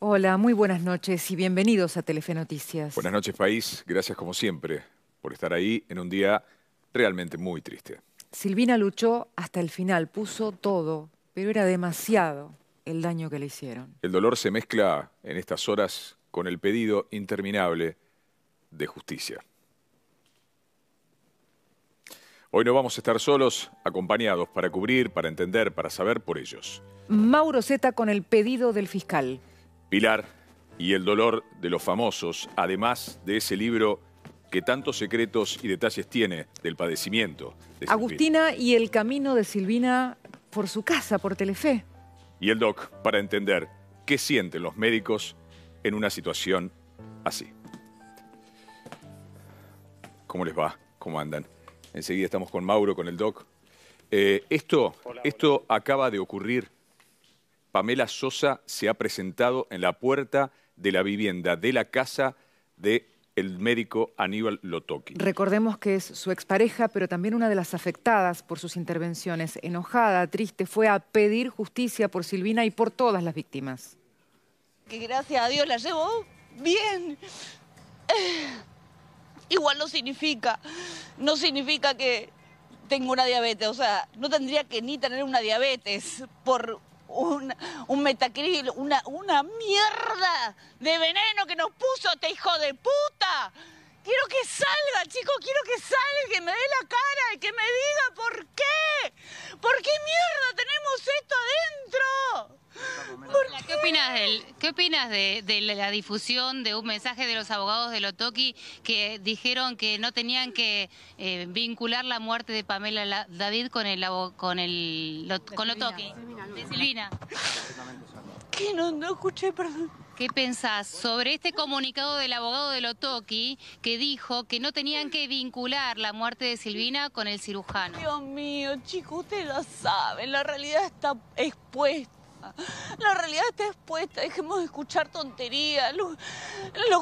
Hola, muy buenas noches y bienvenidos a Telefe Noticias. Buenas noches, país. Gracias, como siempre, por estar ahí en un día realmente muy triste. Silvina luchó hasta el final, puso todo, pero era demasiado el daño que le hicieron. El dolor se mezcla en estas horas con el pedido interminable de justicia. Hoy no vamos a estar solos, acompañados para cubrir, para entender, para saber por ellos. Mauro Zeta con el pedido del fiscal. Pilar y el dolor de los famosos, además de ese libro que tantos secretos y detalles tiene del padecimiento. De Agustina y el camino de Silvina por su casa, por Telefe. Y el doc para entender qué sienten los médicos en una situación así. ¿Cómo les va? ¿Cómo andan? Enseguida estamos con Mauro, con el doc. Eh, esto, esto acaba de ocurrir Pamela Sosa se ha presentado en la puerta de la vivienda, de la casa de el médico Aníbal Lotoki. Recordemos que es su expareja, pero también una de las afectadas por sus intervenciones. Enojada, triste, fue a pedir justicia por Silvina y por todas las víctimas. Que gracias a Dios la llevo bien. Eh, igual no significa, no significa que tengo una diabetes. O sea, no tendría que ni tener una diabetes por un, metacril, una, una mierda de veneno que nos puso este hijo de puta. Quiero que salga, chicos, quiero que salga, que me dé la cara y que me diga por qué. ¿Por qué mierda tenemos esto adentro? ¿Qué opinas, del, qué opinas de, la difusión de un mensaje de los abogados de Lotoki que dijeron que no tenían que eh, vincular la muerte de Pamela David con el con el con Lotoki? De Silvina. no, escuché, ¿Qué pensás sobre este comunicado del abogado de Lotoki que dijo que no tenían que vincular la muerte de Silvina con el cirujano? Dios mío, chicos, ustedes lo saben, la realidad está expuesta La realidad está expuesta, dejemos de escuchar tonterías. Los,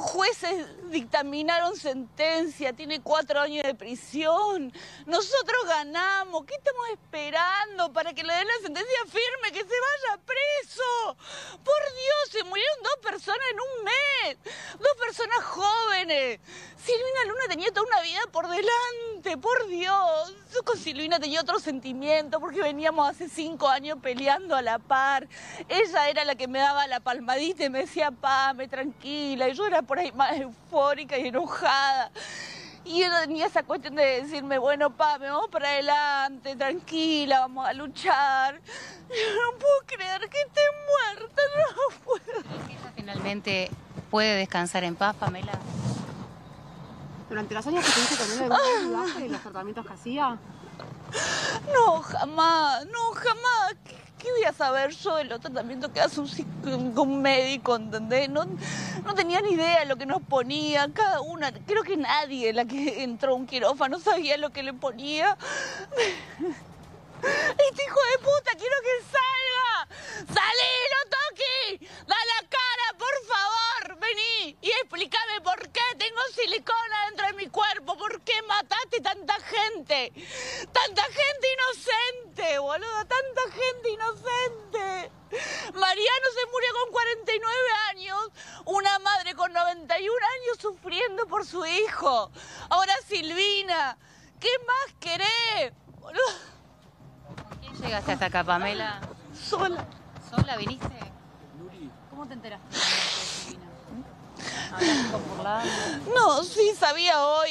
jueces dictaminaron sentencia, tiene cuatro años de prisión. Nosotros ganamos, ¿qué estamos esperando para que le den la sentencia firme, que se vaya preso? Por Dios, se murieron dos personas en un mes, dos personas jóvenes. Silvina Luna tenía toda una vida por delante, por Dios. Yo con Silvina tenía otro sentimiento porque veníamos hace cinco años peleando a la par. Ella era la que me daba la palmadita y me decía, pame, tranquila. Y yo era por ahí más eufórica y enojada. Y ella tenía esa cuestión de decirme, bueno, pame, vamos para adelante, tranquila, vamos a luchar. Yo no puedo creer que esté muerta, no puedo. ¿Ella finalmente puede descansar en paz, Pamela? ¿Durante los años que estuviste con de en los tratamientos que hacía? No, jamás, no, jamás. ¿Qué voy a saber yo de los tratamientos que hace un, médico, ¿entendés? No, no, tenía ni idea de lo que nos ponía, cada una, creo que nadie la que entró a un quirófano sabía lo que le ponía. Este hijo de puta, quiero que salga. ¡Salí, no toque! ¡Da la cara, por favor! vení y explícame por qué tengo silicona dentro de mi cuerpo, por qué mataste tanta gente, tanta gente inocente, boludo, tanta gente inocente. Mariano se murió con 49 años, una madre con 91 años sufriendo por su hijo. Ahora Silvina, ¿qué más querés? Boludo. ¿Con quién llegaste hasta acá, Pamela? Sola. ¿Sola viniste? ¿Cómo te enteraste? No, sí, sabía hoy.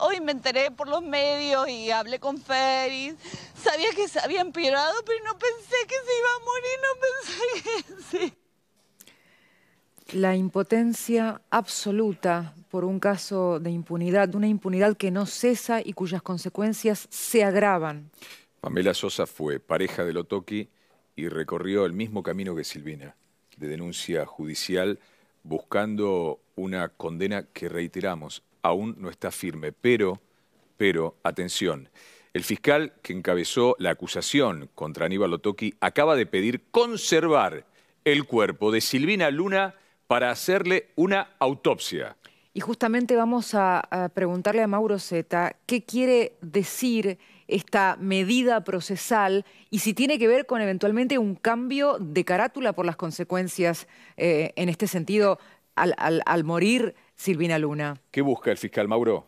Hoy me enteré por los medios y hablé con Ferris. Sabía que se había empeorado, pero no pensé que se iba a morir, no pensé que sí. La impotencia absoluta por un caso de impunidad, de una impunidad que no cesa y cuyas consecuencias se agravan. Pamela Sosa fue pareja de Lotoki y recorrió el mismo camino que Silvina, de denuncia judicial buscando una condena que reiteramos aún no está firme, pero, pero, atención, el fiscal que encabezó la acusación contra Aníbal Otoki acaba de pedir conservar el cuerpo de Silvina Luna para hacerle una autopsia. Y justamente vamos a, a preguntarle a Mauro Zeta qué quiere decir esta medida procesal y si tiene que ver con eventualmente un cambio de carátula por las consecuencias eh, en este sentido al, al morir Silvina Luna. ¿Qué busca el fiscal Mauro?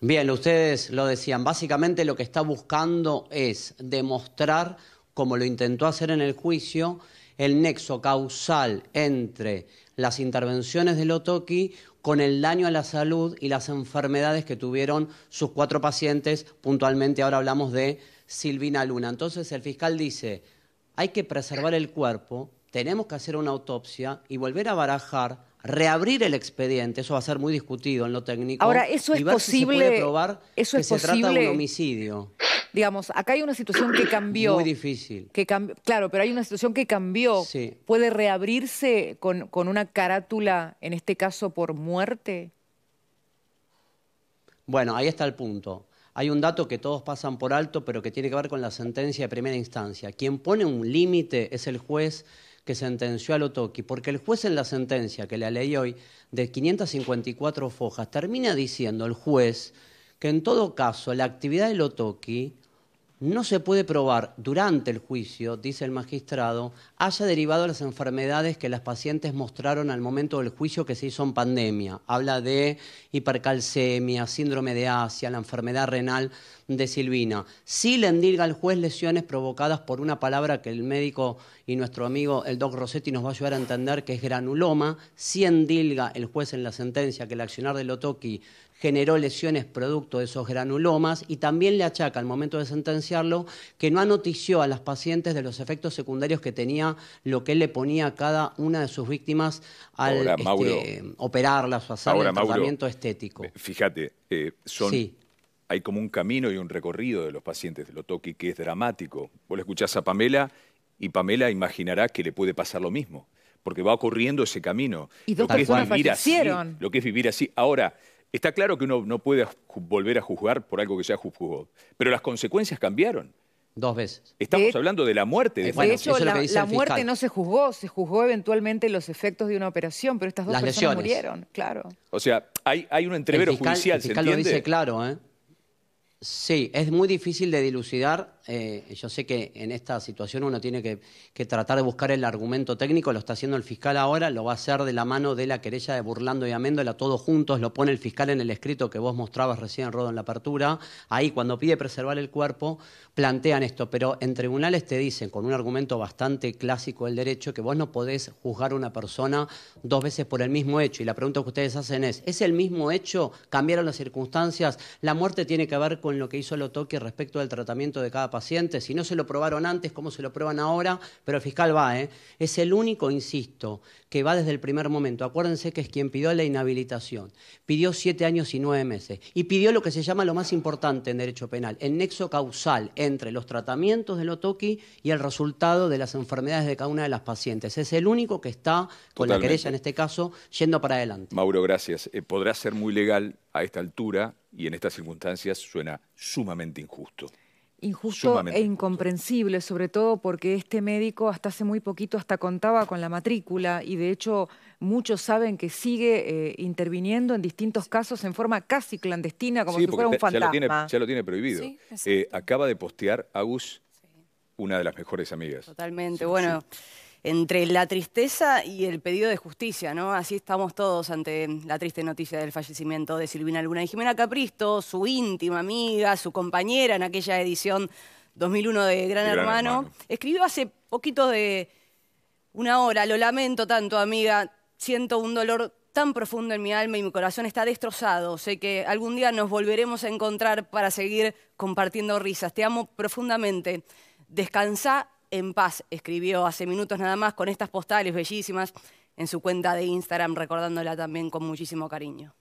Bien, ustedes lo decían, básicamente lo que está buscando es demostrar, como lo intentó hacer en el juicio, el nexo causal entre las intervenciones de Lotoki con el daño a la salud y las enfermedades que tuvieron sus cuatro pacientes. Puntualmente ahora hablamos de Silvina Luna. Entonces el fiscal dice, hay que preservar el cuerpo, tenemos que hacer una autopsia y volver a barajar, reabrir el expediente, eso va a ser muy discutido en lo técnico. Ahora, eso es y ver posible. Si probar eso que se trata de un homicidio. Digamos, acá hay una situación que cambió. Muy difícil. Que claro, pero hay una situación que cambió. ¿Puede reabrirse con, una carátula, en este caso por muerte? Bueno, ahí está el punto. Hay un dato que todos pasan por alto, pero que tiene que ver con la sentencia de primera instancia. Quien pone un límite es el juez que sentenció a Lotoki, porque el juez en la sentencia que la leí hoy, de 554 fojas, termina diciendo el juez que en todo caso la actividad de Lotoki no se puede probar durante el juicio, dice el magistrado, haya derivado las enfermedades que las pacientes mostraron al momento del juicio que se hizo en pandemia. Habla de hipercalcemia, síndrome de Asia, la enfermedad renal de Silvina. Si le endilga al juez lesiones provocadas por una palabra que el médico y nuestro amigo el doc Rossetti nos va a ayudar a entender que es granuloma. si endilga el juez en la sentencia que el accionar de Lotoki generó lesiones producto de esos granulomas y también le achaca al momento de sentenciarlo que no anotició a las pacientes de los efectos secundarios que tenía lo que él le ponía a cada una de sus víctimas al este, operarlas o hacer el tratamiento estético. Fíjate, eh, son hay como un camino y un recorrido de los pacientes de toque, que es dramático. Vos le escuchás a Pamela y Pamela imaginará que le puede pasar lo mismo, porque va ocurriendo ese camino. Y lo que es lo que es vivir así. Ahora, Está claro que uno no puede volver a juzgar por algo que ya juzgó, pero las consecuencias cambiaron. Dos veces. Estamos hablando de la muerte. De, eh, hecho, la, muerte no se juzgó, se juzgó eventualmente los efectos de una operación, pero estas dos personas murieron, claro. O sea, hay, un entrevero judicial, el fiscal lo dice claro, ¿eh? Sí, es muy difícil de dilucidar eh, yo sé que en esta situación uno tiene que, tratar de buscar el argumento técnico, lo está haciendo el fiscal ahora, lo va a hacer de la mano de la querella de Burlando y Améndola, todos juntos, lo pone el fiscal en el escrito que vos mostrabas recién, Rodo, en la apertura, ahí cuando pide preservar el cuerpo, plantean esto, pero en tribunales te dicen, con un argumento bastante clásico del derecho, que vos no podés juzgar a una persona dos veces por el mismo hecho, y la pregunta que ustedes hacen es, ¿es el mismo hecho? ¿Cambiaron las circunstancias? ¿La muerte tiene que ver con lo que hizo Lotoque respecto al tratamiento de cada pacientes. Si no se lo probaron antes, ¿cómo se lo prueban ahora? Pero el fiscal va, ¿eh? Es el único, insisto, que va desde el primer momento. Acuérdense que es quien pidió la inhabilitación. Pidió siete años y nueve meses. Y pidió lo que se llama lo más importante en derecho penal, el nexo causal entre los tratamientos del Otoki y el resultado de las enfermedades de cada una de las pacientes. Es el único que está con la querella, en este caso, yendo para adelante. Mauro, gracias. Eh, podrá ser muy legal a esta altura y en estas circunstancias suena sumamente injusto injusto e incomprensible, sobre todo porque este médico hasta hace muy poquito hasta contaba con la matrícula y de hecho muchos saben que sigue eh, interviniendo en distintos casos en forma casi clandestina, como si fuera un fantasma. Ya lo tiene, prohibido. Eh, acaba de postear Agus, una de las mejores amigas. Totalmente, bueno entre la tristeza y el pedido de justicia, ¿no? Así estamos todos ante la triste noticia del fallecimiento de Silvina Luna y Jimena Capristo, su íntima amiga, su compañera en aquella edición 2001 de Gran, Hermano. Hermano. Escribió hace poquito de una hora, lo lamento tanto, amiga, siento un dolor tan profundo en mi alma y mi corazón está destrozado. Sé que algún día nos volveremos a encontrar para seguir compartiendo risas. Te amo profundamente. Descansa en paz, escribió hace minutos nada más con estas postales bellísimas en su cuenta de Instagram, recordándola también con muchísimo cariño.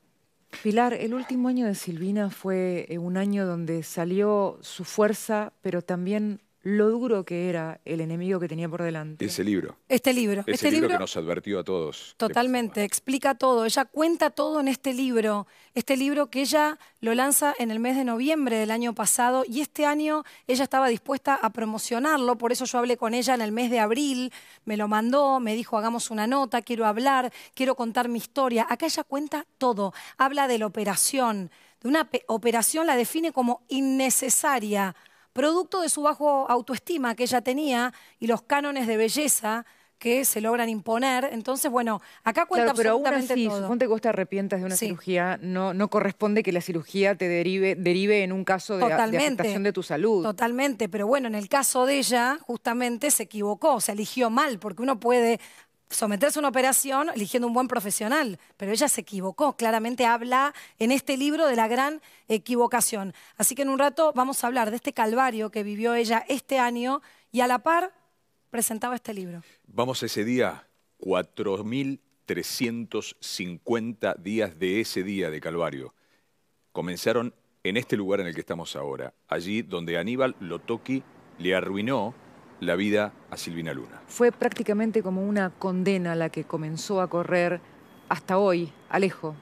Pilar, el último año de Silvina fue eh, un año donde salió su fuerza, pero también lo duro que era el enemigo que tenía por delante. Ese libro. Este libro. este libro, que nos advirtió a todos. Totalmente, explica todo. Ella cuenta todo en este libro. Este libro que ella lo lanza en el mes de noviembre del año pasado y este año ella estaba dispuesta a promocionarlo. Por eso yo hablé con ella en el mes de abril, me lo mandó, me dijo hagamos una nota, quiero hablar, quiero contar mi historia. Acá ella cuenta todo. Habla de la operación. De una operación la define como innecesaria producto de su bajo autoestima que ella tenía y los cánones de belleza que se logran imponer. Entonces, bueno, acá cuenta pero absolutamente aún así, Suponte que vos te arrepientas de una cirugía, no, no corresponde que la cirugía te derive, derive en un caso de, de, afectación de tu salud. Totalmente, pero bueno, en el caso de ella, justamente se equivocó, se eligió mal, porque uno puede someterse a una operación eligiendo un buen profesional, pero ella se equivocó, claramente habla en este libro de la gran equivocación. Así que en un rato vamos a hablar de este calvario que vivió ella este año y a la par presentaba este libro. Vamos a ese día, 4.350 días de ese día de calvario. Comenzaron en este lugar en el que estamos ahora, allí donde Aníbal Lotoki le arruinó la vida a Silvina Luna. Fue prácticamente como una condena la que comenzó a correr hasta hoy, Alejo.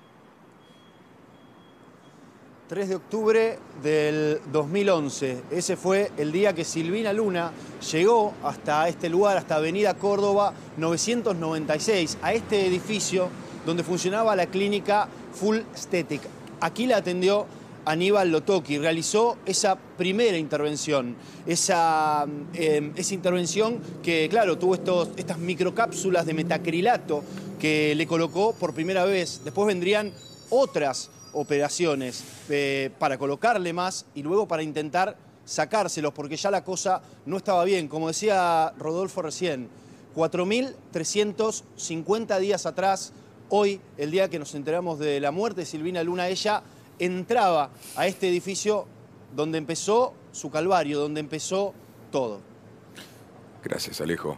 3 de octubre del 2011. Ese fue el día que Silvina Luna llegó hasta este lugar, hasta Avenida Córdoba 996, a este edificio donde funcionaba la clínica Full Static. Aquí la atendió Aníbal Lotoki realizó esa primera intervención, esa, em, esa intervención que, claro, tuvo estos, estas microcápsulas de metacrilato que le colocó por primera vez. Después vendrían otras operaciones eh, para colocarle más y luego para intentar sacárselos, porque ya la cosa no estaba bien. Como decía Rodolfo recién, 4.350 días atrás, hoy, el día que nos enteramos de la muerte de Silvina Luna, ella entraba a este edificio donde empezó su calvario, donde empezó todo. Gracias, Alejo.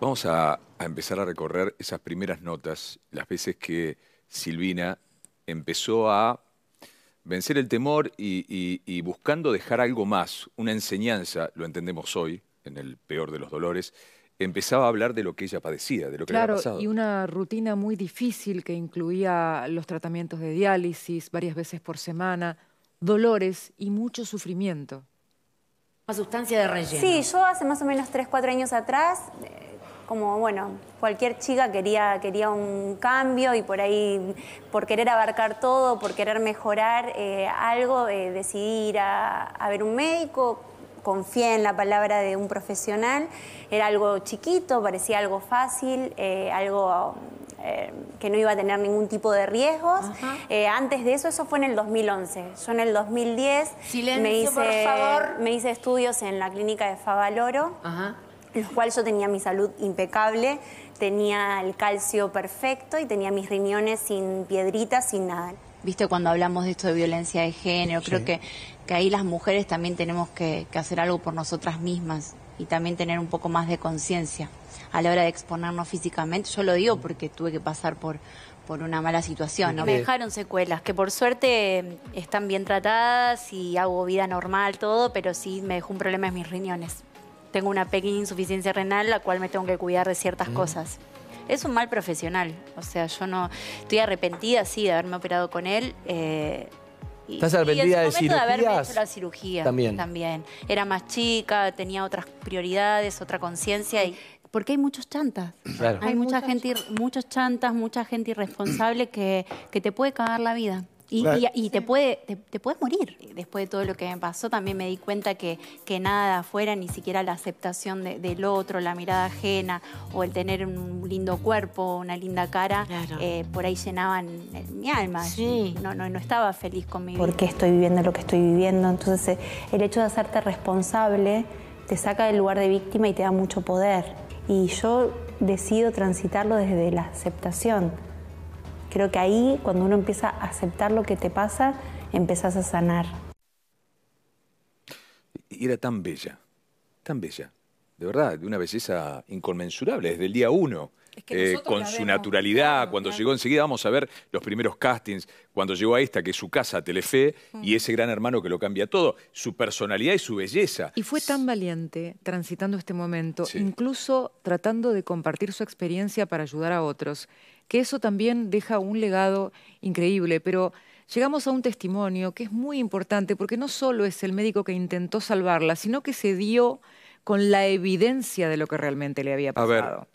Vamos a, empezar a recorrer esas primeras notas, las veces que Silvina empezó a vencer el temor y, buscando dejar algo más, una enseñanza, lo entendemos hoy, en el peor de los dolores, empezaba a hablar de lo que ella padecía, de lo que le había pasado. Y una rutina muy difícil que incluía los tratamientos de diálisis varias veces por semana, dolores y mucho sufrimiento. Una sustancia de relleno. Sí, yo hace más o menos tres, cuatro años atrás, eh, como bueno, cualquier chica quería, quería un cambio y por ahí, por querer abarcar todo, por querer mejorar eh, algo, eh, decidí ir a ver un médico, confié en la palabra de un profesional. Era algo chiquito, parecía algo fácil, eh, algo eh, que no iba a tener ningún tipo de riesgos. Eh, antes de eso, eso fue en el 2011. Yo en el 2010 me, hice, me hice estudios en la clínica de Favaloro. en los cual yo tenía mi salud impecable, tenía el calcio perfecto y tenía mis riñones sin piedritas, sin nada. Viste cuando hablamos de esto de violencia de género, creo que que ahí las mujeres también tenemos que, hacer algo por nosotras mismas y también tener un poco más de conciencia a la hora de exponernos físicamente. Yo lo digo porque tuve que pasar por, por una mala situación. Me dejaron secuelas, que por suerte mm, están bien tratadas y hago vida normal, todo, pero sí me dejó un problema en mis riñones. Tengo una pequeña insuficiencia renal, la cual me tengo que cuidar de ciertas mm. cosas. Es un mal profesional, o sea, yo no estoy arrepentida, sí, de haberme operado con él. Eh, ¿Estás arrepentida la cirugía. También. Era más chica, tenía otras prioridades, otra conciencia y porque hay muchos chantas. Hay, mucha gente, muchos chantas, mucha gente irresponsable que, que te puede cagar la vida. Y, te, puede, te, puedes morir. Después de todo lo que me pasó, también me di cuenta que, nada de afuera, ni siquiera la aceptación del otro, la mirada ajena o el tener un lindo cuerpo, una linda cara, eh, por ahí llenaban eh, mi alma. No, no, no estaba feliz conmigo. mi ¿Por qué estoy viviendo lo que estoy viviendo? Entonces, eh, el hecho de hacerte responsable te saca del lugar de víctima y te da mucho poder. Y yo decido transitarlo desde la aceptación Creo que ahí, cuando uno empieza a aceptar lo que te pasa, empezás a sanar. Y era tan bella, tan bella, de verdad, de una belleza inconmensurable desde el día uno. Eh, con su naturalidad. cuando llegó enseguida, vamos a ver los primeros castings, cuando llegó a esta, que es su casa, Telefe, y mm. ese gran hermano que lo cambia todo, su personalidad y su belleza. Y fue tan valiente transitando este momento, incluso tratando de compartir su experiencia para ayudar a otros, que eso también deja un legado increíble, pero llegamos a un testimonio que es muy importante porque no solo es el médico que intentó salvarla, sino que se dio con la evidencia de lo que realmente le había pasado.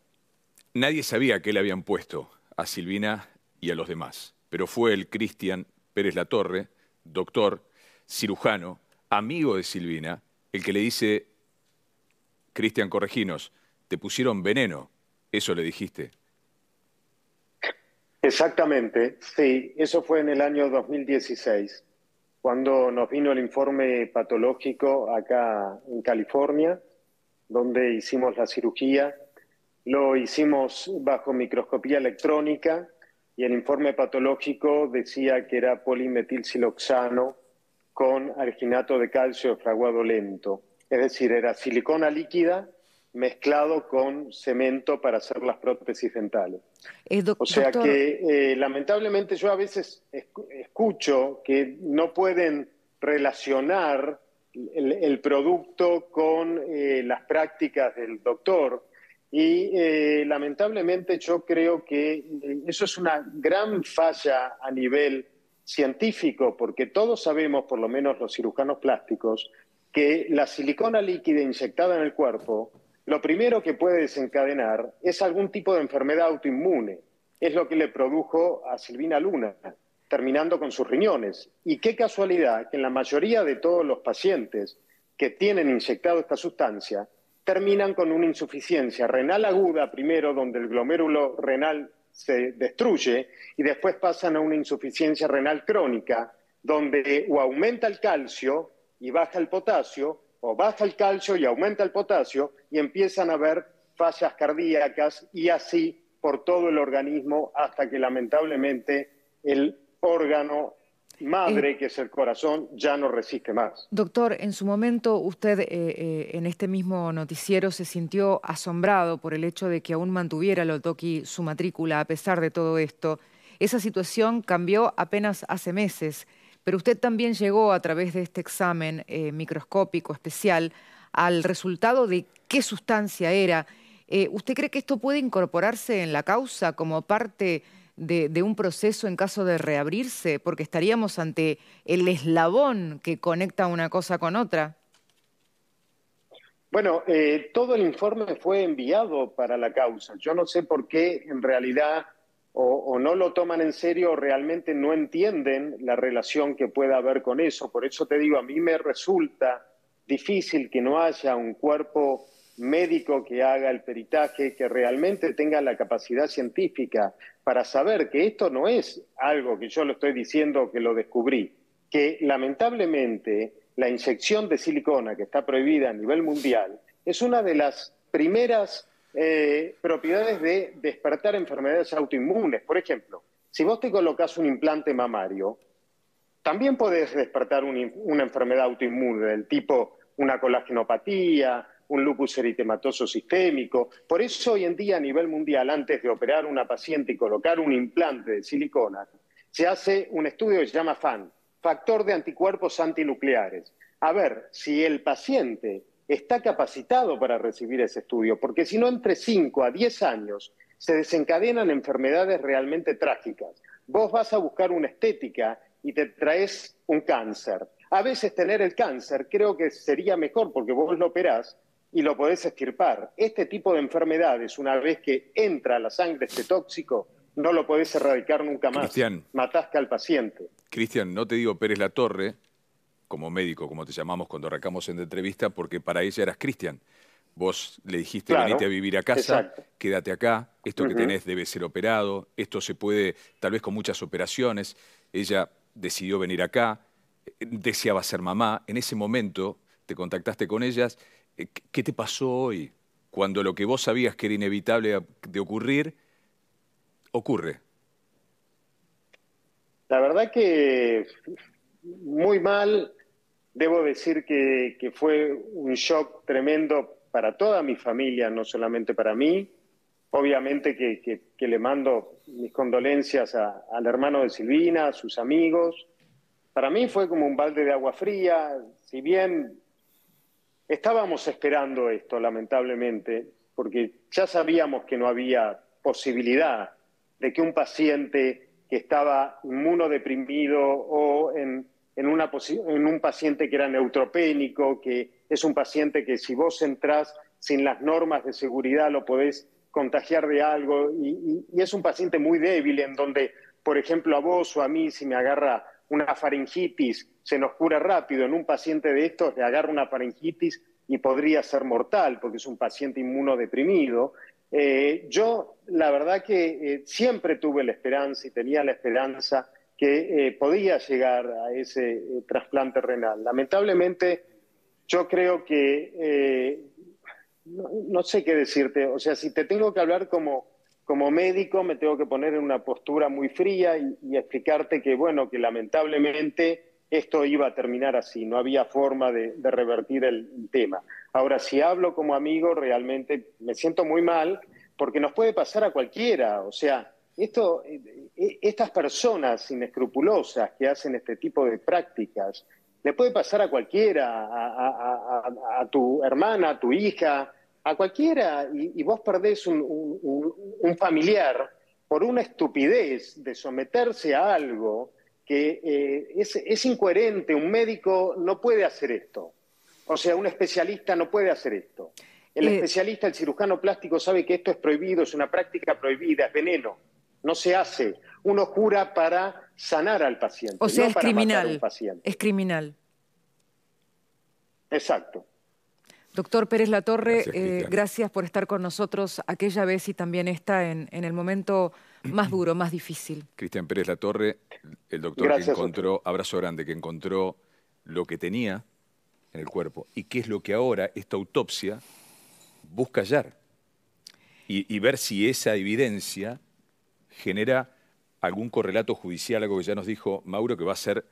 Nadie sabía qué le habían puesto a Silvina y a los demás, pero fue el Cristian Pérez Latorre, doctor, cirujano, amigo de Silvina, el que le dice, Cristian Correginos, te pusieron veneno, eso le dijiste. Exactamente, sí, eso fue en el año 2016, cuando nos vino el informe patológico acá en California, donde hicimos la cirugía lo hicimos bajo microscopía electrónica y el informe patológico decía que era polimetilsiloxano con arginato de calcio fraguado lento. Es decir, era silicona líquida mezclado con cemento para hacer las prótesis dentales. Eh, o sea que eh, lamentablemente yo a veces escucho que no pueden relacionar el, producto con eh, las prácticas del doctor y eh, lamentablemente yo creo que eh, eso es una gran falla a nivel científico, porque todos sabemos, por lo menos los cirujanos plásticos, que la silicona líquida inyectada en el cuerpo, lo primero que puede desencadenar es algún tipo de enfermedad autoinmune. Es lo que le produjo a Silvina Luna, terminando con sus riñones. Y qué casualidad que en la mayoría de todos los pacientes que tienen inyectado esta sustancia, terminan con una insuficiencia renal aguda primero, donde el glomérulo renal se destruye, y después pasan a una insuficiencia renal crónica, donde o aumenta el calcio y baja el potasio, o baja el calcio y aumenta el potasio, y empiezan a haber fallas cardíacas y así por todo el organismo hasta que lamentablemente el órgano madre, eh, que es el corazón, ya no resiste más. Doctor, en su momento usted eh, eh, en este mismo noticiero se sintió asombrado por el hecho de que aún mantuviera Lotoki su matrícula a pesar de todo esto. Esa situación cambió apenas hace meses, pero usted también llegó a través de este examen microscópico especial al resultado de qué sustancia era. ¿Usted cree que esto puede incorporarse en la causa como parte de, un proceso en caso de reabrirse? Porque estaríamos ante el eslabón que conecta una cosa con otra. Bueno, eh, todo el informe fue enviado para la causa. Yo no sé por qué en realidad o, o, no lo toman en serio o realmente no entienden la relación que pueda haber con eso. Por eso te digo, a mí me resulta difícil que no haya un cuerpo médico que haga el peritaje, que realmente tenga la capacidad científica para saber que esto no es algo que yo lo estoy diciendo que lo descubrí, que lamentablemente la inyección de silicona que está prohibida a nivel mundial es una de las primeras eh, propiedades de despertar enfermedades autoinmunes. Por ejemplo, si vos te colocas un implante mamario, también podés despertar una enfermedad autoinmune del tipo una colagenopatía, un lupus eritematoso sistémico. Por eso hoy en día a nivel mundial, antes de operar una paciente y colocar un implante de silicona, se hace un estudio que se llama FAN, factor de anticuerpos antinucleares. A ver si el paciente está capacitado para recibir ese estudio, porque si no, entre 5 a 10 años se desencadenan enfermedades realmente trágicas. Vos vas a buscar una estética y te traes un cáncer. A veces tener el cáncer creo que sería mejor porque vos lo operás y lo podés extirpar. Este tipo de enfermedades, una vez que entra a la sangre este tóxico, no lo podés erradicar nunca más. Cristian. Mataste al paciente. Cristian, no te digo Pérez La Torre, como médico, como te llamamos cuando arrancamos en la entrevista, porque para ella eras Cristian. Vos le dijiste, venite a vivir a casa, quédate acá, esto que tenés debe ser operado, esto se puede, tal vez con muchas operaciones. Ella decidió venir acá, eh, deseaba ser mamá. En ese momento te contactaste con ellas eh, ¿qué te pasó hoy? Cuando lo que vos sabías que era inevitable de ocurrir, ocurre. La verdad que muy mal, debo decir que, fue un shock tremendo para toda mi familia, no solamente para mí. Obviamente que, le mando mis condolencias al hermano de Silvina, a sus amigos. Para mí fue como un balde de agua fría, si bien Estábamos esperando esto, lamentablemente, porque ya sabíamos que no había posibilidad de que un paciente que estaba inmunodeprimido o en, un paciente que era neutropénico, que es un paciente que si vos entrás sin las normas de seguridad lo podés contagiar de algo y es un paciente muy débil en donde, por ejemplo, a vos o a mí, si me agarra una faringitis se nos cura rápido. En un paciente de estos le agarra una faringitis y podría ser mortal porque es un paciente inmunodeprimido. Eh, yo, la verdad que eh, siempre tuve la esperanza y tenía la esperanza que eh, podía llegar a ese trasplante renal. Lamentablemente, yo creo que, no, sé qué decirte, o sea, si te tengo que hablar como como médico me tengo que poner en una postura muy fría y, explicarte que, bueno, que lamentablemente esto iba a terminar así, no había forma de, revertir el tema. Ahora, si hablo como amigo, realmente me siento muy mal porque nos puede pasar a cualquiera, o sea, esto, eh, eh, estas personas inescrupulosas que hacen este tipo de prácticas, le puede pasar a cualquiera, a tu hermana, a tu hija, a cualquiera, y, vos perdés un, familiar por una estupidez de someterse a algo que eh, es, incoherente, un médico no puede hacer esto, o sea, un especialista no puede hacer esto. El eh. especialista, el cirujano plástico, sabe que esto es prohibido, es una práctica prohibida, es veneno, no se hace. Uno cura para sanar al paciente. O sea, no es para criminal. Es criminal. Exacto. Doctor Pérez Latorre, eh, gracias, por estar con nosotros aquella vez y también esta en, el momento más duro, más difícil. Cristian Pérez Latorre, el doctor que encontró, abrazo grande, que encontró lo que tenía en el cuerpo y qué es lo que ahora esta autopsia busca hallar y ver si esa evidencia genera algún correlato judicial, algo que ya nos dijo Mauro, que va a ser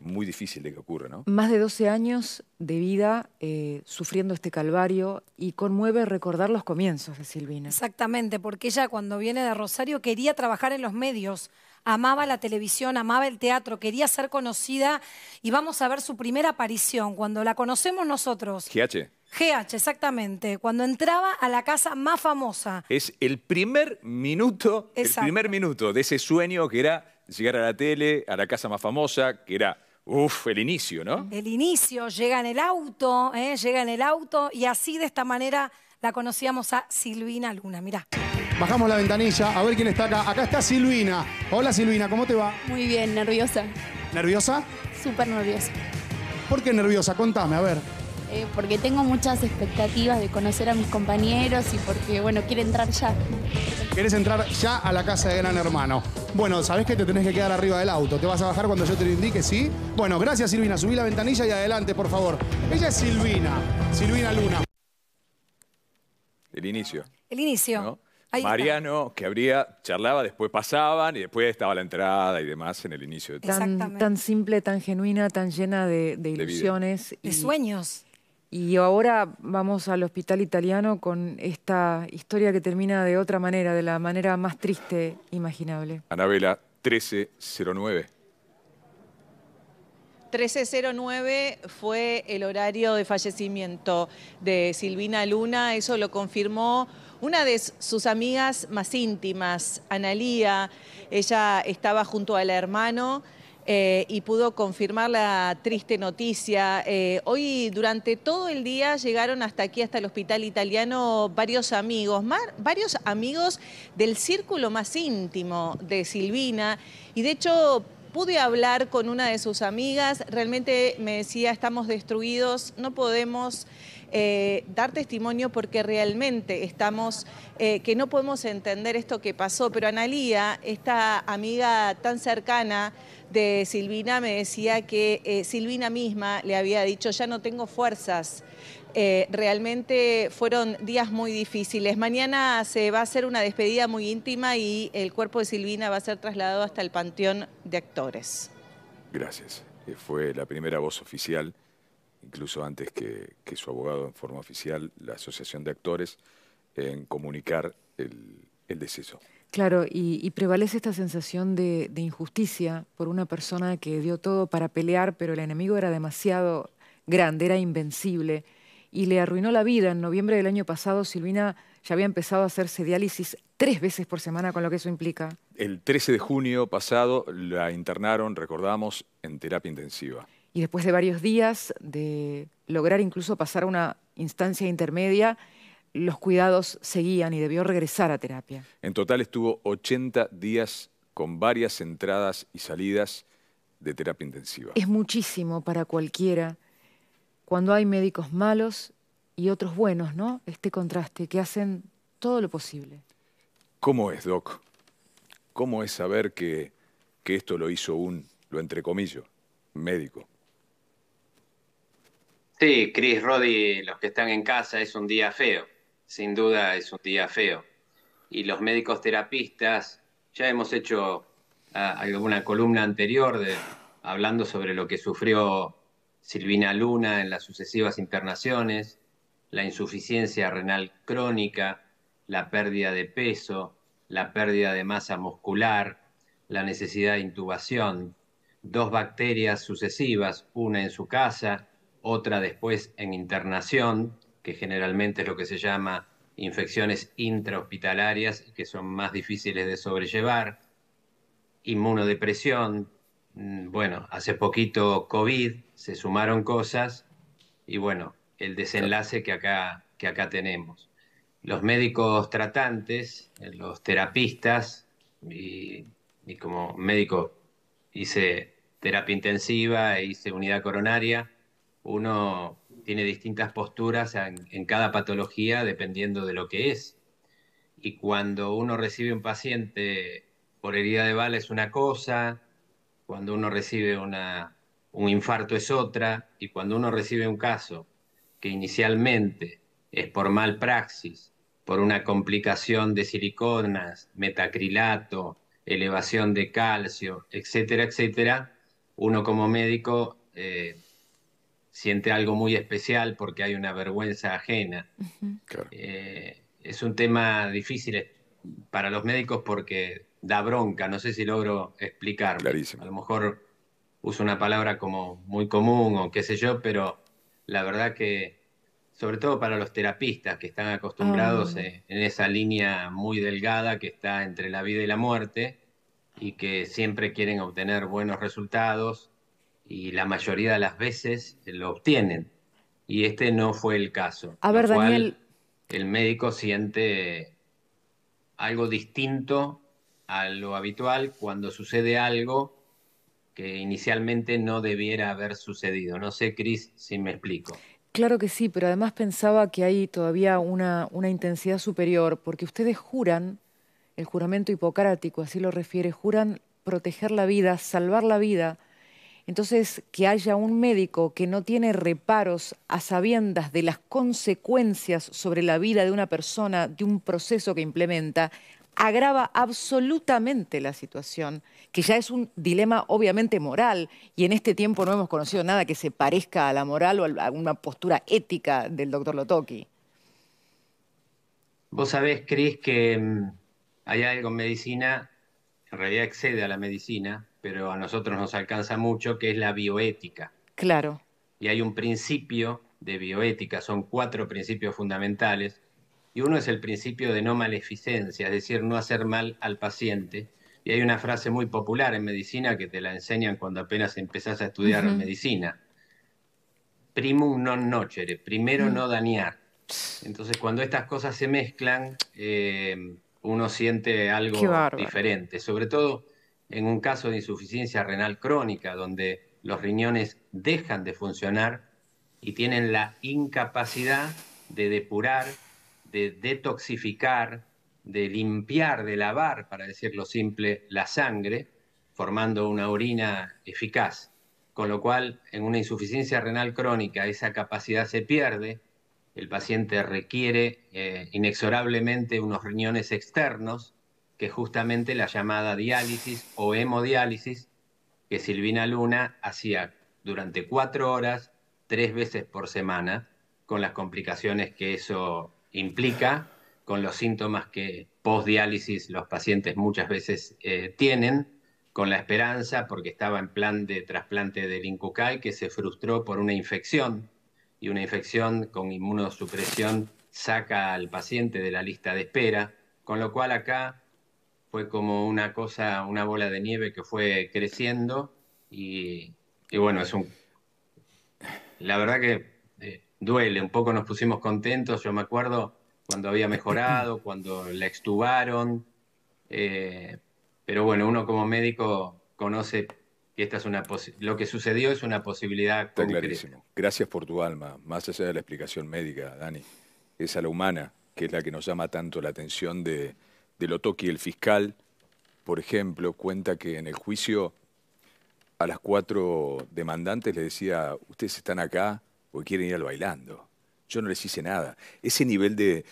muy difícil de que ocurra, ¿no? Más de 12 años de vida eh, sufriendo este calvario y conmueve recordar los comienzos de Silvina. Exactamente, porque ella cuando viene de Rosario quería trabajar en los medios, amaba la televisión, amaba el teatro, quería ser conocida y vamos a ver su primera aparición, cuando la conocemos nosotros. GH. GH, exactamente, cuando entraba a la casa más famosa. Es el primer minuto, el primer minuto de ese sueño que era llegar a la tele, a la casa más famosa, que era Uf, el inicio, ¿no? El inicio, llega en el auto, ¿eh? llega en el auto y así de esta manera la conocíamos a Silvina Luna, mirá. Bajamos la ventanilla, a ver quién está acá. Acá está Silvina. Hola Silvina, ¿cómo te va? Muy bien, nerviosa. ¿Nerviosa? Súper nerviosa. ¿Por qué nerviosa? Contame, a ver. Eh, porque tengo muchas expectativas de conocer a mis compañeros y porque, bueno, quiero entrar ya. ¿Quieres entrar ya a la casa de Gran Hermano. Bueno, sabes que te tenés que quedar arriba del auto. Te vas a bajar cuando yo te lo indique, ¿sí? Bueno, gracias Silvina. Subí la ventanilla y adelante, por favor. Ella es Silvina. Silvina Luna. El inicio. El inicio. Mariano, que habría, charlaba, después pasaban y después estaba la entrada y demás en el inicio de Tan, simple, tan genuina, tan llena de, ilusiones. y, de sueños. Y ahora vamos al hospital italiano con esta historia que termina de otra manera, de la manera más triste imaginable. Anabela, 1309. 13.09 fue el horario de fallecimiento de Silvina Luna, eso lo confirmó una de sus amigas más íntimas, Analía. Ella estaba junto a la hermano eh, y pudo confirmar la triste noticia. Eh, hoy durante todo el día llegaron hasta aquí, hasta el hospital italiano, varios amigos, varios amigos del círculo más íntimo de Silvina y de hecho pude hablar con una de sus amigas, realmente me decía, estamos destruidos, no podemos eh, dar testimonio porque realmente estamos, que no podemos entender esto que pasó, pero Analía, esta amiga tan cercana, de Silvina me decía que eh, Silvina misma le había dicho, ya no tengo fuerzas. Eh, realmente fueron días muy difíciles. Mañana se va a hacer una despedida muy íntima y el cuerpo de Silvina va a ser trasladado hasta el Panteón de Actores. Gracias. Eh, fue la primera voz oficial, incluso antes que, su abogado en forma oficial, la Asociación de Actores, en comunicar el, el deceso. Claro, y, prevalece esta sensación de, de, injusticia por una persona que dio todo para pelear, pero el enemigo era demasiado grande, era invencible, y le arruinó la vida. En noviembre del año pasado, Silvina ya había empezado a hacerse diálisis tres veces por semana, con lo que eso implica. El 13 de junio pasado la internaron, recordamos, en terapia intensiva. Y después de varios días de lograr incluso pasar a una instancia intermedia, los cuidados seguían y debió regresar a terapia. En total estuvo 80 días con varias entradas y salidas de terapia intensiva. Es muchísimo para cualquiera cuando hay médicos malos y otros buenos, ¿no? Este contraste que hacen todo lo posible. ¿Cómo es, Doc? ¿Cómo es saber que, esto lo hizo un, lo entrecomillo, médico? Sí, Chris, Roddy, los que están en casa, es un día feo sin duda es un día feo. Y los médicos terapistas, ya hemos hecho ah, alguna columna anterior hablando sobre lo que sufrió Silvina Luna en las sucesivas internaciones, la insuficiencia renal crónica, la pérdida de peso, la pérdida de masa muscular, la necesidad de intubación, dos bacterias sucesivas, una en su casa, otra después en internación, que generalmente es lo que se llama infecciones intrahospitalarias, que son más difíciles de sobrellevar, inmunodepresión, mm, bueno, hace poquito COVID, se sumaron cosas y bueno, el desenlace que acá, que acá tenemos. Los médicos tratantes, eh, los terapistas, y, y como médico hice terapia intensiva, e hice unidad coronaria, uno tiene distintas posturas en, cada patología dependiendo de lo que es. Y cuando uno recibe un paciente por herida de bala es una cosa, cuando uno recibe un infarto es otra, y cuando uno recibe un caso que inicialmente es por mal praxis, por una complicación de siliconas, metacrilato, elevación de calcio, etcétera, etcétera, uno como médico eh, siente algo muy especial porque hay una vergüenza ajena. Eh, es un tema difícil eh, para los médicos porque da bronca, no sé si logro explicar. A lo mejor uso una palabra como muy común o qué sé yo, pero la verdad que, sobre todo para los terapistas que están acostumbrados ah. eh, en esa línea muy delgada que está entre la vida y la muerte y que siempre quieren obtener buenos resultados y la mayoría de las veces lo obtienen. Y este no fue el caso. A ver, Daniel. El médico siente algo distinto a lo habitual cuando sucede algo que inicialmente no debiera haber sucedido. No sé, Cris, si me explico. Claro que sí, pero además pensaba que hay todavía una intensidad superior, porque ustedes juran, el juramento hipocrático así lo refiere, juran proteger la vida, salvar la vida entonces, que haya un médico que no tiene reparos a sabiendas de las consecuencias sobre la vida de una persona, de un proceso que implementa, agrava absolutamente la situación, que ya es un dilema obviamente moral, y en este tiempo no hemos conocido nada que se parezca a la moral o a una postura ética del doctor Lotoki. Vos sabés, Cris, que mm, hay algo en medicina, en realidad excede a la medicina, pero a nosotros nos alcanza mucho, que es la bioética. Claro. Y hay un principio de bioética, son cuatro principios fundamentales, y uno es el principio de no maleficencia, es decir, no hacer mal al paciente. Y hay una frase muy popular en medicina que te la enseñan cuando apenas empezás a estudiar medicina. Primum non nocere, primero no dañar. Entonces, cuando estas cosas se mezclan, eh, uno siente algo diferente. Sobre todo, en un caso de insuficiencia renal crónica, donde los riñones dejan de funcionar y tienen la incapacidad de depurar, de detoxificar, de limpiar, de lavar, para decirlo simple, la sangre, formando una orina eficaz. Con lo cual, en una insuficiencia renal crónica, esa capacidad se pierde, el paciente requiere eh, inexorablemente unos riñones externos, que justamente la llamada diálisis o hemodiálisis que Silvina Luna hacía durante cuatro horas, tres veces por semana, con las complicaciones que eso implica, con los síntomas que postdiálisis los pacientes muchas veces eh, tienen, con la esperanza, porque estaba en plan de trasplante del INCUCAI, que se frustró por una infección, y una infección con inmunosupresión saca al paciente de la lista de espera, con lo cual acá fue como una cosa, una bola de nieve que fue creciendo y, bueno, es un... La verdad que eh, duele, un poco nos pusimos contentos, yo me acuerdo cuando había mejorado, cuando la extubaron, eh, pero bueno, uno como médico conoce que esta es una lo que sucedió es una posibilidad. Está clarísimo. Gracias por tu alma, más allá de la explicación médica, Dani, es a la humana, que es la que nos llama tanto la atención de de Lotoki, el fiscal, por ejemplo, cuenta que en el juicio a las cuatro demandantes le decía, ustedes están acá porque quieren ir al bailando. Yo no les hice nada. Ese nivel de,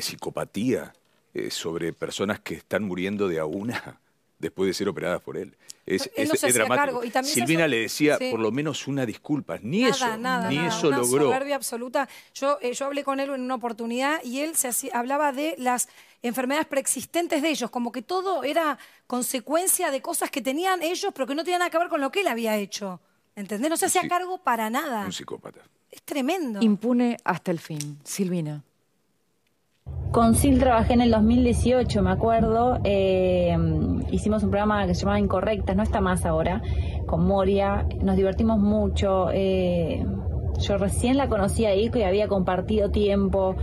psicopatía eh, sobre personas que están muriendo de a una después de ser operadas por él. Es, dramático. Silvina le decía por lo menos una disculpa. Ni eso, ni eso logró. absoluta. Yo, eh, yo hablé con él en una oportunidad y él se hablaba de las enfermedades preexistentes de ellos, como que todo era consecuencia de cosas que tenían ellos, pero que no tenían nada que ver con lo que él había hecho. ¿Entendés? No se hacía cargo para nada. Un psicópata. Es tremendo. Impune hasta el fin, Silvina. Con Sil trabajé en el 2018, me acuerdo. Eh, hicimos un programa que se llamaba Incorrectas, no está más ahora, con Moria. Nos divertimos mucho. Eh, yo recién la conocí ahí que y había compartido tiempo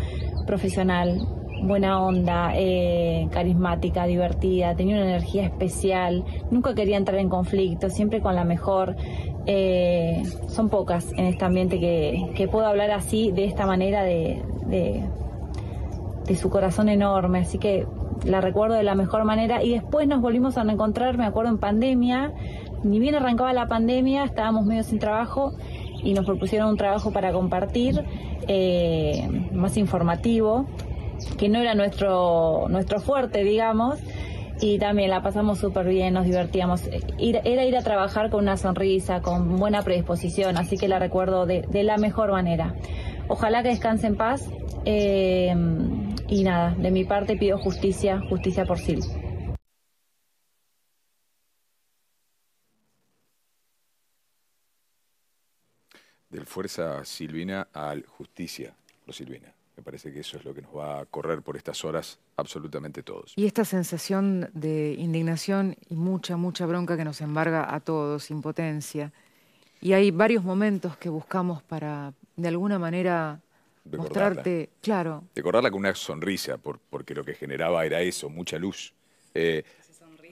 profesional, buena onda, eh, carismática, divertida, tenía una energía especial. Nunca quería entrar en conflicto, siempre con la mejor. son pocas en este ambiente que, puedo hablar así, de esta manera de de su corazón enorme, así que la recuerdo de la mejor manera. Y después nos volvimos a encontrar me acuerdo, en pandemia, ni bien arrancaba la pandemia, estábamos medio sin trabajo y nos propusieron un trabajo para compartir, eh, más informativo, que no era nuestro, nuestro fuerte, digamos. Y también la pasamos súper bien, nos divertíamos. era ir a trabajar con una sonrisa, con buena predisposición, así que la recuerdo de, la mejor manera. Ojalá que descanse en paz. Eh, y nada, de mi parte pido justicia, justicia por Sil. Del fuerza Silvina al justicia, lo Silvina. Me parece que eso es lo que nos va a correr por estas horas absolutamente todos. Y esta sensación de indignación y mucha, mucha bronca que nos embarga a todos, impotencia. Y hay varios momentos que buscamos para, de alguna manera, Mostrarte, claro. Recordarla con una sonrisa, porque lo que generaba era eso, mucha luz. Eh,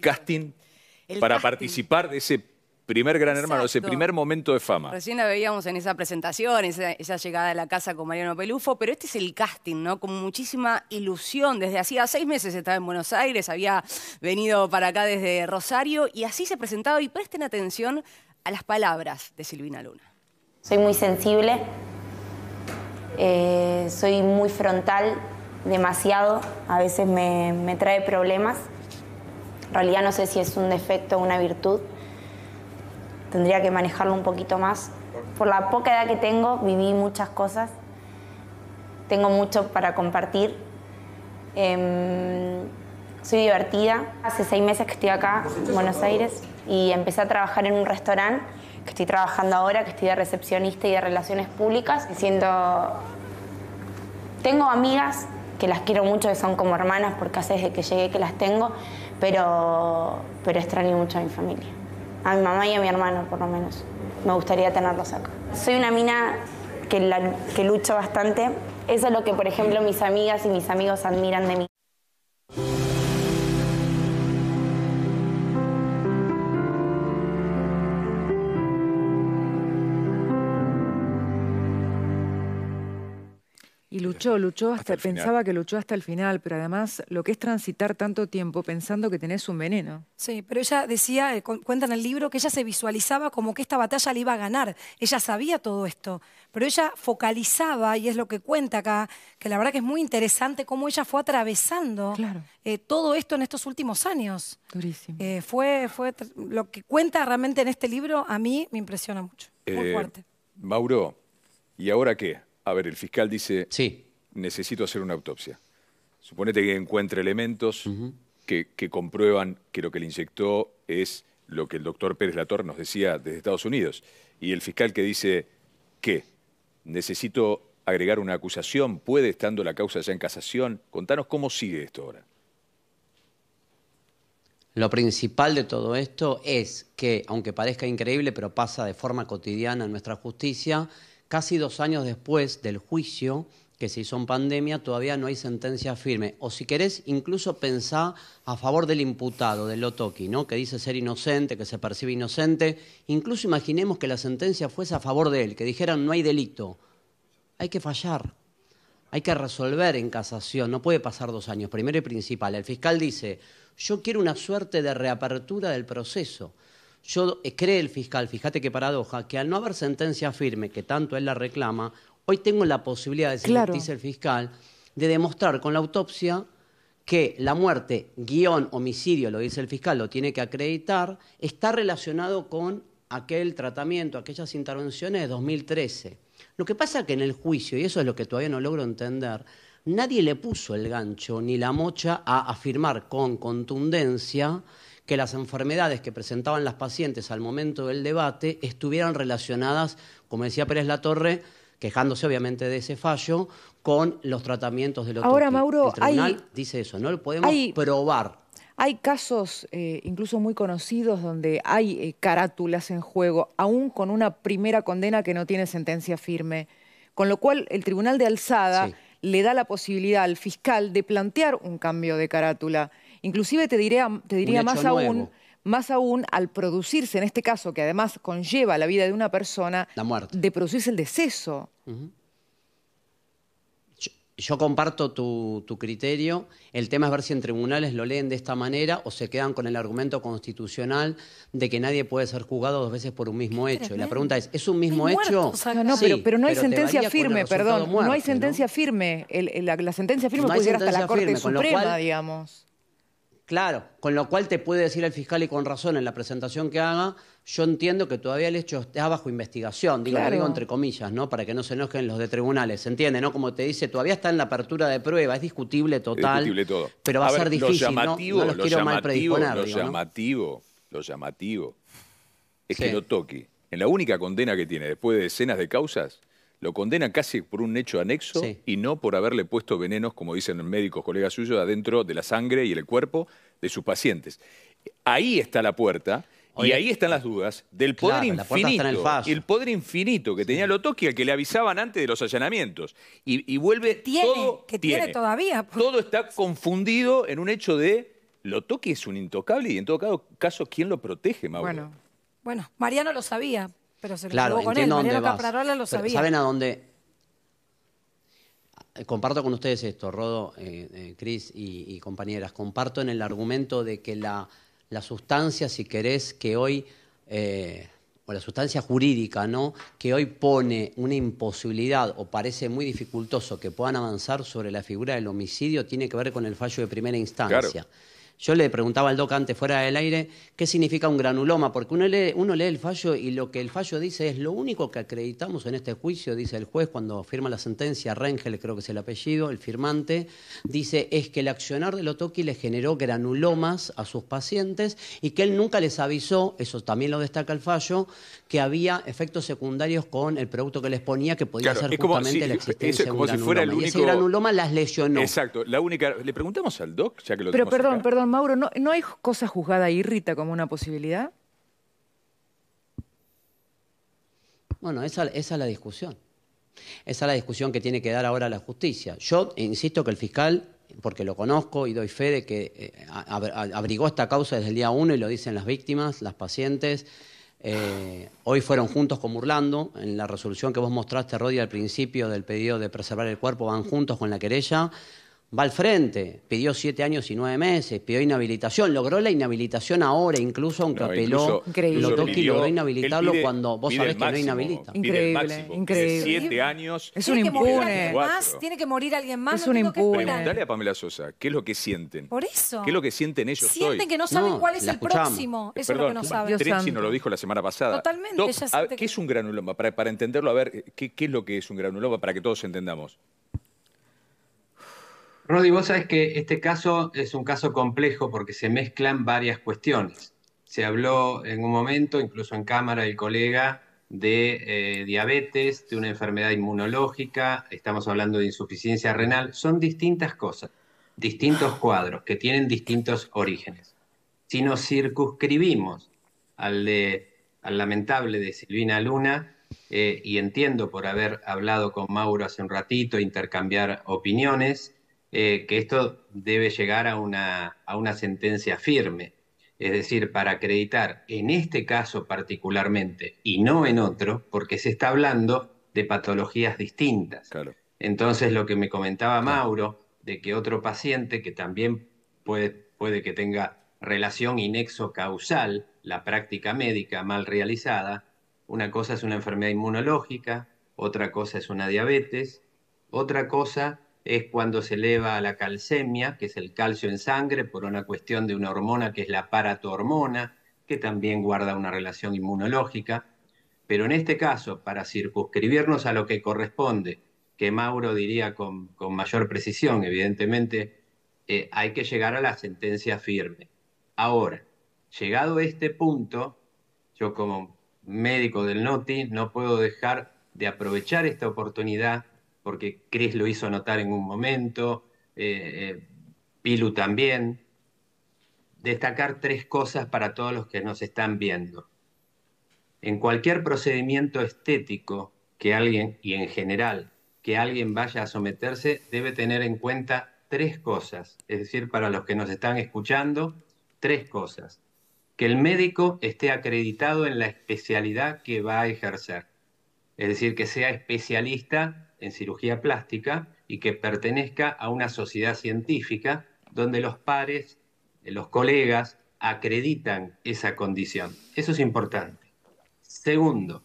casting para participar de ese primer gran hermano, ese primer momento de fama. Recién la veíamos en esa presentación, esa, esa, llegada a la casa con Mariano Pelufo, pero este es el casting, ¿no? Con muchísima ilusión. Desde hacía seis meses estaba en Buenos Aires, había venido para acá desde Rosario y así se presentaba. Y presten atención a las palabras de Silvina Luna. Soy muy sensible, eh, soy muy frontal, demasiado, a veces me, trae problemas. En realidad no sé si es un defecto o una virtud. Tendría que manejarlo un poquito más. Por la poca edad que tengo, viví muchas cosas. Tengo mucho para compartir. Em, soy divertida. Hace seis meses que estoy acá, en Buenos Aires, y empecé a trabajar en un restaurante que estoy trabajando ahora, que estoy de recepcionista y de relaciones públicas. siento... Tengo amigas que las quiero mucho, que son como hermanas, porque hace desde que llegué que las tengo, pero, pero extraño mucho a mi familia. A mi mamá y a mi hermano, por lo menos. Me gustaría tenerlos acá. Soy una mina que, la, que lucho bastante. Eso es lo que, por ejemplo, mis amigas y mis amigos admiran de mí. Y eh, luchó, luchó hasta, pensaba que luchó hasta el final, pero además lo que es transitar tanto tiempo pensando que tenés un veneno. Sí, pero ella decía, eh, cuenta en el libro, que ella se visualizaba como que esta batalla le iba a ganar. Ella sabía todo esto, pero ella focalizaba, y es lo que cuenta acá, que la verdad que es muy interesante cómo ella fue atravesando eh, todo esto en estos últimos años. Durísimo. fue, fue lo que cuenta realmente en este libro a mí me impresiona mucho. Muy fuerte. Mauro, ¿y ahora qué? A ver, el fiscal dice, sí. necesito hacer una autopsia. Suponete que encuentre elementos que, comprueban que lo que le inyectó es lo que el doctor Pérez Latorre nos decía desde Estados Unidos. Y el fiscal que dice, ¿qué? Necesito agregar una acusación, puede estando la causa ya en casación. Contanos cómo sigue esto ahora. Lo principal de todo esto es que, aunque parezca increíble, pero pasa de forma cotidiana en nuestra justicia, casi dos años después del juicio que se hizo en pandemia, todavía no hay sentencia firme. O si querés, incluso pensá a favor del imputado, del otoki, ¿no? que dice ser inocente, que se percibe inocente. Incluso imaginemos que la sentencia fuese a favor de él, que dijeran no hay delito. Hay que fallar, hay que resolver en casación, no puede pasar dos años, primero y principal. El fiscal dice, yo quiero una suerte de reapertura del proceso. Yo eh, cree el fiscal, fíjate qué paradoja, que al no haber sentencia firme, que tanto él la reclama, hoy tengo la posibilidad, de, dice el fiscal, de demostrar con la autopsia que la muerte, guión, homicidio, lo dice el fiscal, lo tiene que acreditar, está relacionado con aquel tratamiento, aquellas intervenciones de 2013. Lo que pasa es que en el juicio, y eso es lo que todavía no logro entender, nadie le puso el gancho ni la mocha a afirmar con contundencia que las enfermedades que presentaban las pacientes al momento del debate estuvieran relacionadas, como decía Pérez Latorre, quejándose obviamente de ese fallo, con los tratamientos del otro. Ahora, Mauro, tribunal dice eso, no lo podemos probar. Hay casos eh, incluso muy conocidos donde hay eh, carátulas en juego, aún con una primera condena que no tiene sentencia firme. Con lo cual, el Tribunal de Alzada le da la posibilidad al fiscal de plantear un cambio de carátula. Inclusive te, te diría más aún, más aún al producirse, en este caso, que además conlleva la vida de una persona, de producirse el deceso. yo, comparto tu, criterio. El tema es ver si en tribunales lo leen de esta manera o se quedan con el argumento constitucional de que nadie puede ser juzgado dos veces por un mismo hecho. la pregunta es, ¿es un mismo hecho? no, pero, no hay sentencia firme, perdón. no hay sentencia firme. la, sentencia firme puede llegar hasta la Corte Suprema, digamos. Claro, con lo cual te puede decir el fiscal y con razón en la presentación que haga, yo entiendo que todavía el hecho está bajo investigación, digo, entre comillas, ¿no? Para que no se enojen los de tribunales, ¿se entiende? ¿No? Como te dice, todavía está en la apertura de prueba, es discutible total. Pero va a, ser difícil, ¿no? los lo quiero mal predisponer. Lo llamativo, lo llamativo es que no toque. En la única condena que tiene después de decenas de causas, lo condena casi por un hecho anexo y no por haberle puesto venenos, como dicen médicos, colegas suyos, adentro de la sangre y el cuerpo de sus pacientes. Ahí está la puerta. y ahí están las dudas del poder infinito. El, poder infinito que tenía Lotoki al que le avisaban antes de los allanamientos. Y, vuelve. Tiene, que tiene, todavía. Todo está confundido en un hecho de Lotoki es un intocable y en todo caso, ¿quién lo protege, Mauro? bueno Mariano lo sabía, pero se lo claro, con él. lo sabía. ¿Saben a dónde? Comparto con ustedes esto, Rodo, eh, eh Cris y, compañeras. Comparto en el argumento de que la, sustancia, si querés, que hoy, eh, o la sustancia jurídica, ¿no? Que hoy pone una imposibilidad o parece muy dificultoso que puedan avanzar sobre la figura del homicidio, tiene que ver con el fallo de primera instancia. Yo le preguntaba al doc antes fuera del aire qué significa un granuloma, porque uno lee, uno lee el fallo y lo que el fallo dice es lo único que acreditamos en este juicio, dice el juez cuando firma la sentencia, Rengel creo que es el apellido, el firmante, dice es que el accionar de Lotoki le generó granulomas a sus pacientes y que él nunca les avisó, eso también lo destaca el fallo, que había efectos secundarios con el producto que les ponía que podía ser justamente la existencia como de un Si fuera Y ese granuloma las lesionó. Exacto, la única... Le preguntamos al doc, ya que lo Pero perdón, perdón Mauro, ¿no, ¿no hay cosa juzgada irrita como una posibilidad? Bueno, esa, es la discusión. Esa es la discusión que tiene que dar ahora la justicia. Yo insisto que el fiscal, porque lo conozco y doy fe de que eh, abrigó esta causa desde el día uno y lo dicen las víctimas, las pacientes. Eh, hoy fueron juntos con Murlando, en la resolución que vos mostraste, Rodi, al principio del pedido de preservar el cuerpo, van juntos con la querella va al frente, pidió siete años y nueve meses, pidió inhabilitación, logró la inhabilitación ahora, incluso aunque apeló, lo toque y logró inhabilitarlo cuando vos sabés que no inhabilita. Increíble, increíble. Siete años. Es un impune. Más, tiene que morir alguien más. Es un impune. Preguntale a Pamela Sosa, ¿qué es lo que sienten? Por eso. ¿Qué es lo que sienten ellos Sienten que no saben cuál es el próximo. Eso es lo que no saben. Trenci nos lo dijo la semana pasada. Totalmente. ¿Qué es un granuloma? Para, para entenderlo, a ver, ¿qué, ¿qué es lo que es un granuloma para que todos entendamos? Rodi, vos sabés que este caso es un caso complejo porque se mezclan varias cuestiones. Se habló en un momento, incluso en cámara, el colega de eh, diabetes, de una enfermedad inmunológica, estamos hablando de insuficiencia renal, son distintas cosas, distintos cuadros que tienen distintos orígenes. Si nos circunscribimos al, lamentable de Silvina Luna, eh, y entiendo por haber hablado con Mauro hace un ratito, intercambiar opiniones, eh, que esto debe llegar a una, sentencia firme. Es decir, para acreditar en este caso particularmente y no en otro, porque se está hablando de patologías distintas. Entonces, lo que me comentaba Mauro, de que otro paciente que también puede, puede que tenga relación inexocausal, causal, la práctica médica mal realizada, una cosa es una enfermedad inmunológica, otra cosa es una diabetes, otra cosa es cuando se eleva la calcemia, que es el calcio en sangre, por una cuestión de una hormona que es la paratohormona, que también guarda una relación inmunológica. Pero en este caso, para circunscribirnos a lo que corresponde, que Mauro diría con, mayor precisión, evidentemente, eh, hay que llegar a la sentencia firme. Ahora, llegado a este punto, yo como médico del NOTI no puedo dejar de aprovechar esta oportunidad porque Chris lo hizo notar en un momento, eh, eh, Pilu también. Destacar tres cosas para todos los que nos están viendo. En cualquier procedimiento estético que alguien, y en general, que alguien vaya a someterse, debe tener en cuenta tres cosas. Es decir, para los que nos están escuchando, tres cosas. Que el médico esté acreditado en la especialidad que va a ejercer. Es decir, que sea especialista en cirugía plástica y que pertenezca a una sociedad científica donde los pares, eh, los colegas, acreditan esa condición. Eso es importante. Segundo,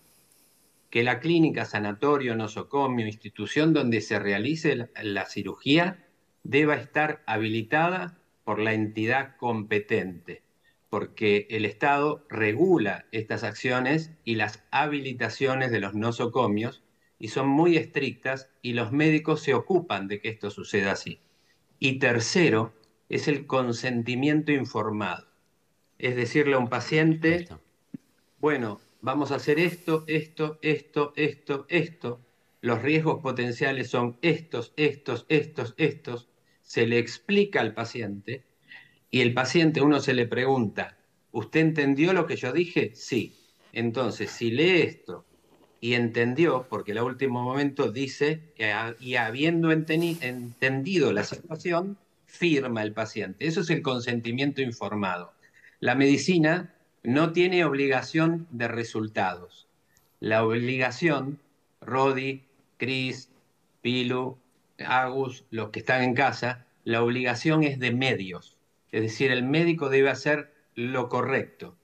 que la clínica, sanatorio, nosocomio, institución donde se realice la cirugía, deba estar habilitada por la entidad competente, porque el Estado regula estas acciones y las habilitaciones de los nosocomios y son muy estrictas y los médicos se ocupan de que esto suceda así. Y tercero, es el consentimiento informado. Es decirle a un paciente, bueno, vamos a hacer esto, esto, esto, esto, esto, los riesgos potenciales son estos, estos, estos, estos, se le explica al paciente y el paciente uno se le pregunta, ¿usted entendió lo que yo dije? Sí. Entonces, si lee esto y entendió, porque en el último momento dice, y habiendo entendido la situación, firma el paciente. Eso es el consentimiento informado. La medicina no tiene obligación de resultados. La obligación, Rodi, Cris, Pilu, Agus, los que están en casa, la obligación es de medios. Es decir, el médico debe hacer lo correcto.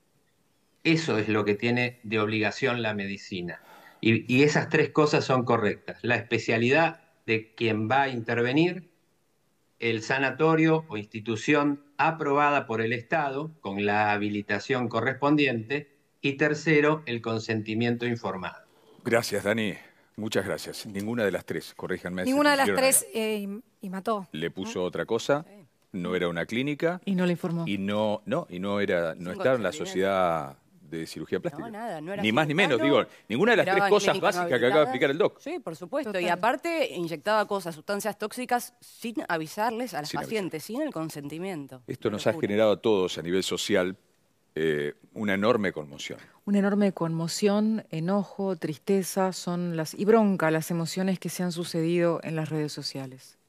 Eso es lo que tiene de obligación la medicina. Y, esas tres cosas son correctas. La especialidad de quien va a intervenir, el sanatorio o institución aprobada por el Estado con la habilitación correspondiente y tercero, el consentimiento informado. Gracias, Dani. Muchas gracias. Ninguna de las tres, corríjanme. Ninguna de las tres eh, y mató. Le puso otra cosa. No era una clínica. Y no le informó. Y no, no, y no era, no estaba en la sociedad de cirugía plástica. Ni más ni menos, digo, ninguna de las tres cosas básicas que acaba de explicar el doc. Sí, por supuesto. Y aparte, inyectaba cosas, sustancias tóxicas, sin avisarles a las pacientes, sin el consentimiento. Esto nos ha generado a todos a nivel social eh, una enorme conmoción. Una enorme conmoción, enojo, tristeza, son las y bronca las emociones que se han sucedido en las redes sociales.